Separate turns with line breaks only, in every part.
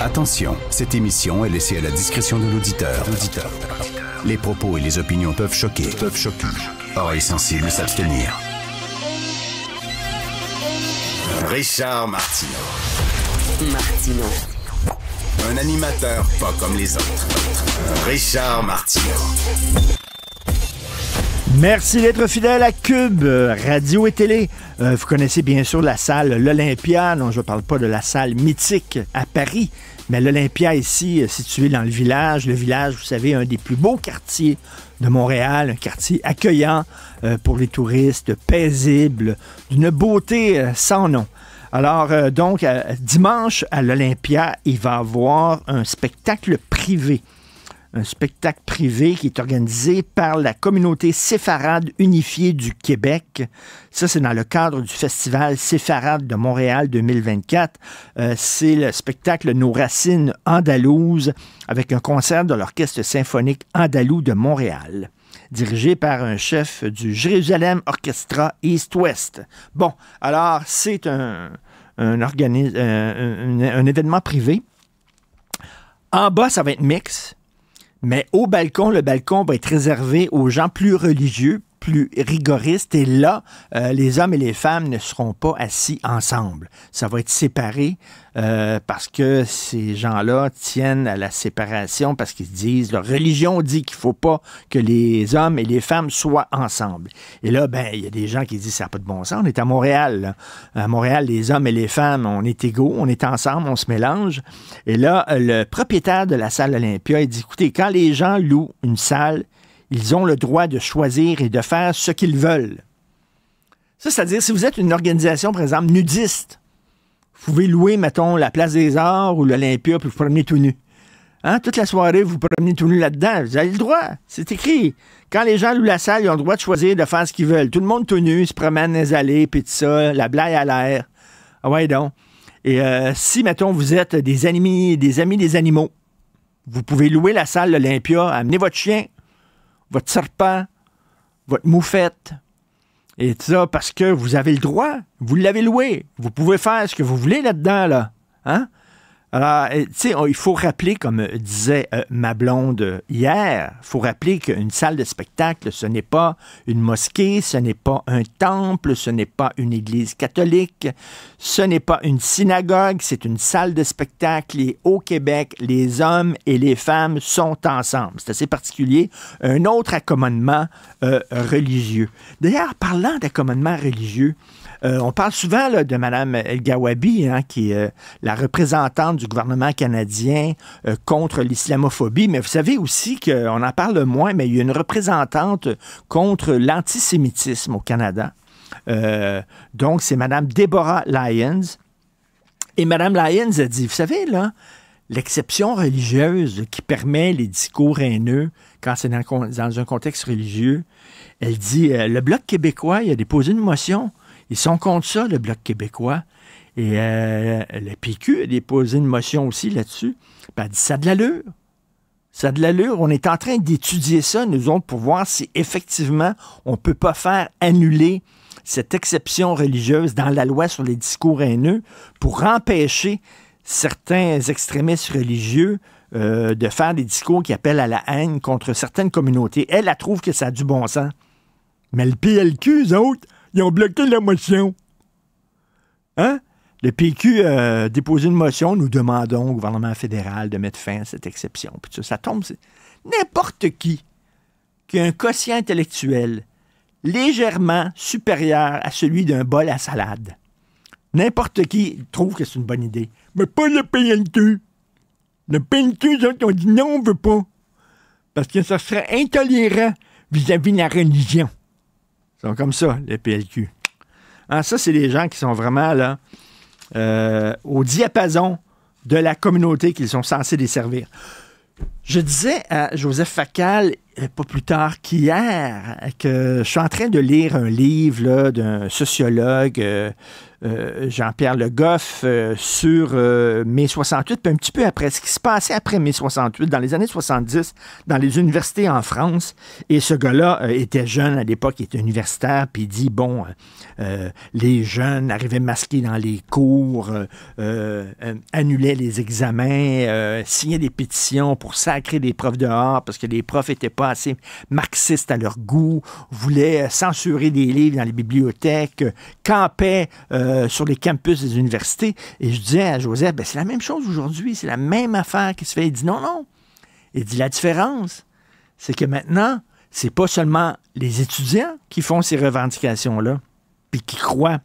Attention, cette émission est laissée à la discrétion de l'auditeur. Les propos et les opinions peuvent choquer. Peuvent choquer. Oreilles sensibles s'abstenir. Richard Martino. Martino. Un animateur pas comme les autres. Richard Martino. Merci d'être fidèle à Cube euh, Radio et Télé. Euh, vous connaissez bien sûr la salle L'Olympia. Non, je ne parle pas de la salle mythique à Paris, mais l'Olympia ici, euh, située dans le village. Le village, vous savez, un des plus beaux quartiers de Montréal, un quartier accueillant pour les touristes, paisible, d'une beauté sans nom. Alors, donc, dimanche à l'Olympia, il va y avoir un spectacle privé un spectacle privé qui est organisé par la communauté séfarade unifiée du Québec. Ça, c'est dans le cadre du festival séfarade de Montréal 2024. Euh, c'est le spectacle Nos racines andalouses avec un concert de l'Orchestre symphonique andalou de Montréal dirigé par un chef du Jérusalem Orchestra East-West. Bon, alors c'est euh, un, un, événement privé. En bas, ça va être mixte. Mais au balcon, le balcon va être réservé aux gens plus religieux, plus rigoriste. Et là, euh, les hommes et les femmes ne seront pas assis ensemble. Ça va être séparé euh, parce que ces gens-là tiennent à la séparation parce qu'ils disent, leur religion dit qu'il ne faut pas que les hommes et les femmes soient ensemble. Et là, ben, il y a des gens qui disent, ça n'a pas de bon sens. On est à Montréal. À Montréal, les hommes et les femmes, on est égaux, on est ensemble, on se mélange. Et là, le propriétaire de la salle Olympia, il dit, écoutez, quand les gens louent une salle, ils ont le droit de choisir et de faire ce qu'ils veulent. Ça, c'est-à-dire, si vous êtes une organisation, par exemple, nudiste, vous pouvez louer, mettons, la Place des Arts ou l'Olympia, puis vous promenez tout nu. Hein? Toute la soirée, vous promenez tout nu là-dedans. Vous avez le droit. C'est écrit. Quand les gens louent la salle, ils ont le droit de choisir de faire ce qu'ils veulent. Tout le monde tout nu, se promène les allées, puis tout ça, la blague à l'air. Ah ouais, donc. Et euh, si, mettons, vous êtes des amis, des amis des animaux, vous pouvez louer la salle l'Olympia, amener votre chien, votre serpent, votre moufette, et ça parce que vous avez le droit, vous l'avez loué, vous pouvez faire ce que vous voulez là-dedans, là. Hein? Alors, euh, tu sais, il faut rappeler, comme euh, disait euh, ma blonde hier, il faut rappeler qu'une salle de spectacle, ce n'est pas une mosquée, ce n'est pas un temple, ce n'est pas une église catholique, ce n'est pas une synagogue, c'est une salle de spectacle et au Québec, les hommes et les femmes sont ensemble. C'est assez particulier. Un autre accommodement religieux. D'ailleurs, parlant d'accommodement religieux, euh, on parle souvent de Mme El Gawabi, hein, qui est euh, la représentante du gouvernement canadien euh, contre l'islamophobie, mais vous savez aussi qu'on en parle moins, mais il y a une représentante contre l'antisémitisme au Canada. donc, c'est Mme Deborah Lyons. Et Mme Lyons a dit, vous savez, là, l'exception religieuse qui permet les discours haineux quand c'est dans, un contexte religieux, elle dit, le Bloc québécois, a déposé une motion ils sont contre ça, le Bloc québécois. Et euh, le PQ a déposé une motion aussi là-dessus. Ben, ça a de l'allure. Ça a de l'allure. On est en train d'étudier ça, nous autres, pour voir si effectivement on ne peut pas faire annuler cette exception religieuse dans la loi sur les discours haineux pour empêcher certains extrémistes religieux euh, de faire des discours qui appellent à la haine contre certaines communautés. Elle, elle trouve que ça a du bon sens. Mais le PLQ, eux autres, ils ont bloqué la motion. Hein? Le PQ a euh, déposé une motion. Nous demandons au gouvernement fédéral de mettre fin à cette exception. ça, tombe. N'importe qui qui a un quotient intellectuel légèrement supérieur à celui d'un bol à salade. N'importe qui trouve que c'est une bonne idée. Mais pas le PNQ. Le PNQ, ils ont dit non, on veut pas. Parce que ça serait intolérant vis à -vis de la religion sont comme ça, les PLQ. Ah ça, c'est les gens qui sont vraiment là, euh, au diapason de la communauté qu'ils sont censés desservir. Je disais à Joseph Facal, euh, pas plus tard qu'hier, que je suis en train de lire un livre d'un sociologue euh, euh, Jean-Pierre Le Goff euh, sur euh, mai 68, puis un petit peu après ce qui se passait après mai 68, dans les années 70, dans les universités en France. Et ce gars-là était jeune à l'époque, il était universitaire, puis il dit, bon, les jeunes arrivaient masqués dans les cours, annulaient les examens, signaient des pétitions pour sacrer des profs dehors parce que les profs n'étaient pas assez marxistes à leur goût, voulaient censurer des livres dans les bibliothèques, campaient... Euh, sur les campus des universités. Et je disais à Joseph, ben, c'est la même chose aujourd'hui, c'est la même affaire qui se fait. Il dit non, non. Il dit la différence, c'est que maintenant, c'est pas seulement les étudiants qui font ces revendications-là, puis qui croient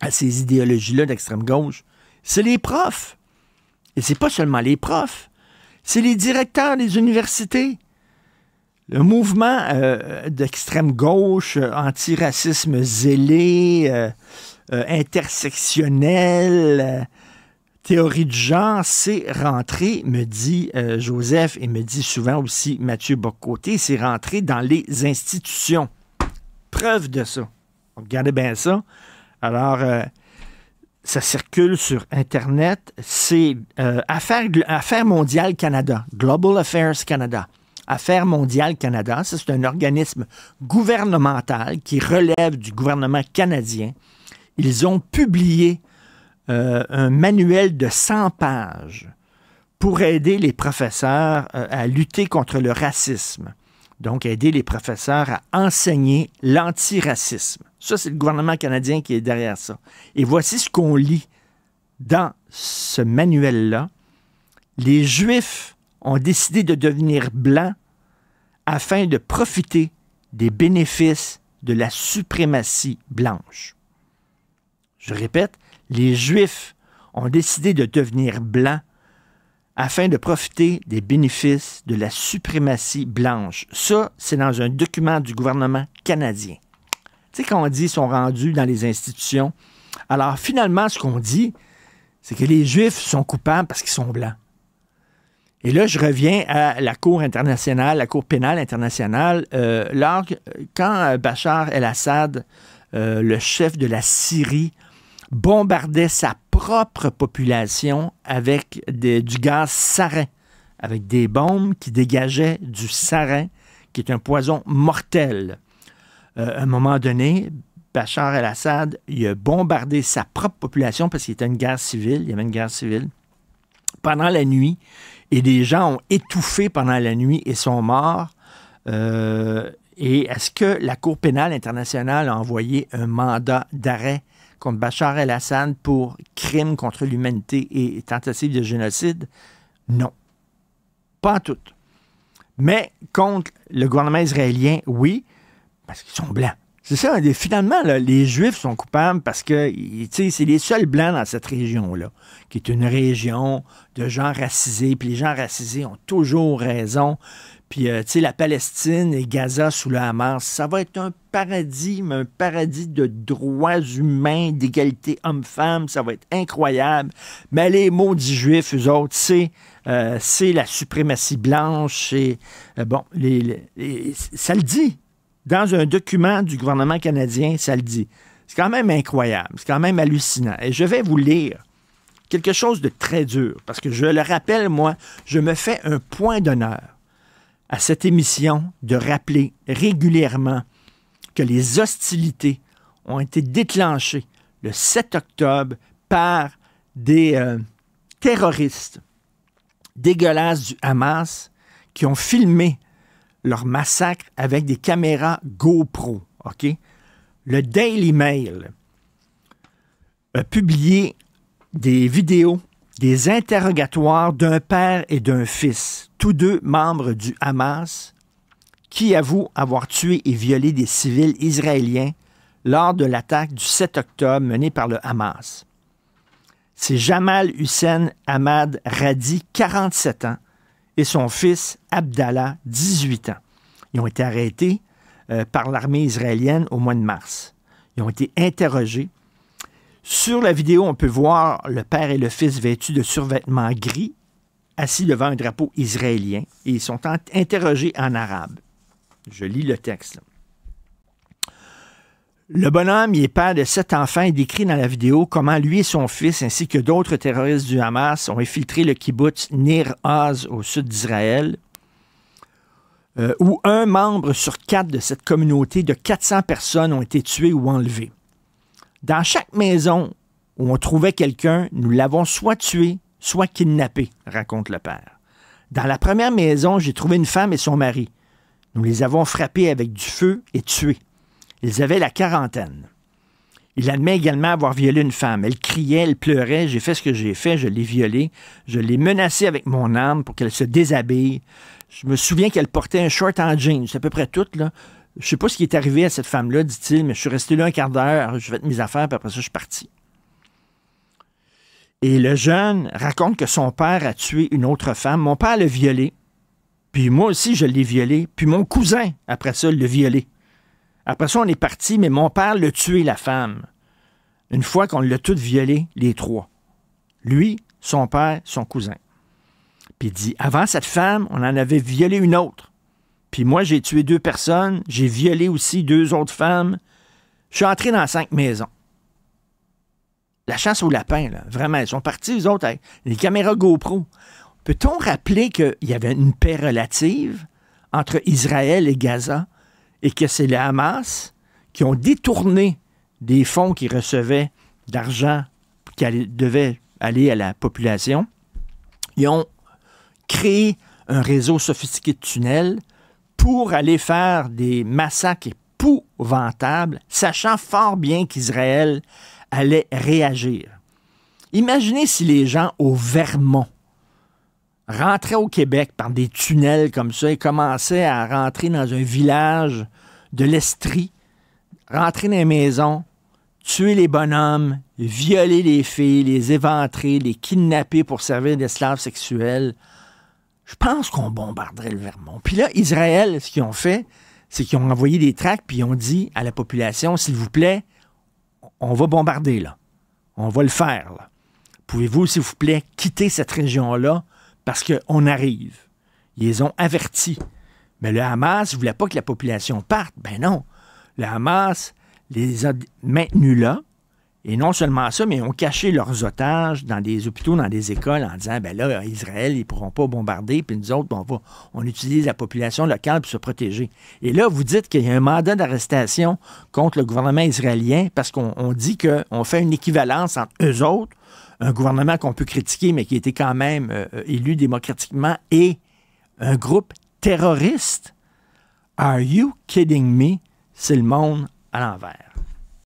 à ces idéologies-là d'extrême gauche. C'est les profs. Et c'est pas seulement les profs, c'est les directeurs des universités. Le mouvement euh, d'extrême gauche, euh, anti-racisme zélé, euh, intersectionnelle, théorie de genre, c'est rentré, me dit euh, Joseph et me dit souvent aussi Mathieu Bocoté, c'est rentré dans les institutions. Preuve de ça. Regardez bien ça. Alors, euh, ça circule sur Internet. C'est affaire Affaires, Affaires mondiales Canada, Global Affairs Canada. Affaires mondiales Canada, c'est un organisme gouvernemental qui relève du gouvernement canadien ils ont publié euh, un manuel de 100 pages pour aider les professeurs euh, à lutter contre le racisme. Donc, aider les professeurs à enseigner l'antiracisme. Ça, c'est le gouvernement canadien qui est derrière ça. Et voici ce qu'on lit dans ce manuel-là. Les Juifs ont décidé de devenir blancs afin de profiter des bénéfices de la suprématie blanche. Je répète, les Juifs ont décidé de devenir blancs afin de profiter des bénéfices de la suprématie blanche. Ça, c'est dans un document du gouvernement canadien. Tu sais, quand on dit sont rendus dans les institutions, alors finalement, ce qu'on dit, c'est que les Juifs sont coupables parce qu'ils sont blancs. Et là, je reviens à la Cour internationale, la Cour pénale internationale. Euh, quand euh, Bachar el-Assad, euh, le chef de la Syrie, bombardait sa propre population avec du gaz sarin, avec des bombes qui dégageaient du sarin, qui est un poison mortel. Euh, à un moment donné, Bachar el-Assad, il a bombardé sa propre population parce qu'il était une guerre civile, il y avait une guerre civile, pendant la nuit, et des gens ont étouffé pendant la nuit et sont morts. Euh, et est-ce que la Cour pénale internationale a envoyé un mandat d'arrêt contre Bachar el-Assad pour crimes contre l'humanité et tentative de génocide? Non. Pas toutes. Mais contre le gouvernement israélien, oui, parce qu'ils sont blancs. C'est ça, finalement, les Juifs sont coupables parce que c'est les seuls blancs dans cette région-là, qui est une région de gens racisés, puis les gens racisés ont toujours raison. Puis, euh, tu sais, la Palestine et Gaza sous le Hamas, ça va être un paradis, mais un paradis de droits humains, d'égalité homme-femme. Ça va être incroyable. Mais les maudits juifs, eux autres, c'est euh, la suprématie blanche. Et, euh, bon, ça le dit. Dans un document du gouvernement canadien, ça le dit. C'est quand même incroyable. C'est quand même hallucinant. Et je vais vous lire quelque chose de très dur, parce que je le rappelle, moi, je me fais un point d'honneur à cette émission de rappeler régulièrement que les hostilités ont été déclenchées le 7 octobre par des euh, terroristes dégueulasses du Hamas qui ont filmé leur massacre avec des caméras GoPro. OK? Le Daily Mail a publié des vidéos des interrogatoires d'un père et d'un fils, tous deux membres du Hamas, qui avouent avoir tué et violé des civils israéliens lors de l'attaque du 7 octobre menée par le Hamas. C'est Jamal Hussein Ahmad Radi, 47 ans, et son fils Abdallah, 18 ans. Ils ont été arrêtés euh, par l'armée israélienne au mois de mars. Ils ont été interrogés sur la vidéo, on peut voir le père et le fils vêtus de survêtements gris, assis devant un drapeau israélien, et ils sont interrogés en arabe. Je lis le texte. Le bonhomme, il est père de sept enfants et décrit dans la vidéo comment lui et son fils, ainsi que d'autres terroristes du Hamas, ont infiltré le kibbutz Nir Oz au sud d'Israël, euh, où un membre sur quatre de cette communauté de 400 personnes ont été tués ou enlevés. Dans chaque maison où on trouvait quelqu'un, nous l'avons soit tué, soit kidnappé, raconte le père. Dans la première maison, j'ai trouvé une femme et son mari. Nous les avons frappés avec du feu et tués. Ils avaient la quarantaine. Il admet également avoir violé une femme. Elle criait, elle pleurait, j'ai fait ce que j'ai fait, je l'ai violée, je l'ai menacée avec mon âme pour qu'elle se déshabille. Je me souviens qu'elle portait un short en jeans, c'est à peu près tout, là. Je sais pas ce qui est arrivé à cette femme-là, dit-il, mais je suis resté là un quart d'heure, je vais te mes affaires, puis après ça, je suis parti. Et le jeune raconte que son père a tué une autre femme. Mon père l'a violé. Puis moi aussi, je l'ai violée, Puis mon cousin, après ça, l'a violé. Après ça, on est parti, mais mon père l'a tué, la femme. Une fois qu'on l'a toutes violée, les trois. Lui, son père, son cousin. Puis il dit, avant cette femme, on en avait violé une autre. Puis moi, j'ai tué deux personnes, j'ai violé aussi deux autres femmes. Je suis entré dans cinq maisons. La chasse aux lapins, là, vraiment, ils sont partis, les autres, avec les caméras GoPro. Peut-on rappeler qu'il y avait une paix relative entre Israël et Gaza et que c'est les Hamas qui ont détourné des fonds qu'ils recevaient d'argent qui devait aller à la population? Ils ont créé un réseau sophistiqué de tunnels pour aller faire des massacres épouvantables, sachant fort bien qu'Israël allait réagir. Imaginez si les gens au Vermont rentraient au Québec par des tunnels comme ça et commençaient à rentrer dans un village de l'Estrie, rentrer dans les maisons, tuer les bonhommes, violer les filles, les éventrer, les kidnapper pour servir d'esclaves sexuels je pense qu'on bombarderait le Vermont. Puis là, Israël, ce qu'ils ont fait, c'est qu'ils ont envoyé des tracts, puis ils ont dit à la population, s'il vous plaît, on va bombarder, là. On va le faire, là. Pouvez-vous, s'il vous plaît, quitter cette région-là parce qu'on arrive. Ils les ont avertis. Mais le Hamas ne voulait pas que la population parte. Ben non. Le Hamas les a maintenus là. Et non seulement ça, mais ils ont caché leurs otages dans des hôpitaux, dans des écoles, en disant, ben là, Israël, ils ne pourront pas bombarder, puis nous autres, ben, on, utilise la population locale pour se protéger. Et là, vous dites qu'il y a un mandat d'arrestation contre le gouvernement israélien parce qu'on dit qu'on fait une équivalence entre eux autres, un gouvernement qu'on peut critiquer, mais qui était quand même euh, euh, élu démocratiquement, et un groupe terroriste. Are you kidding me? C'est le monde à l'envers.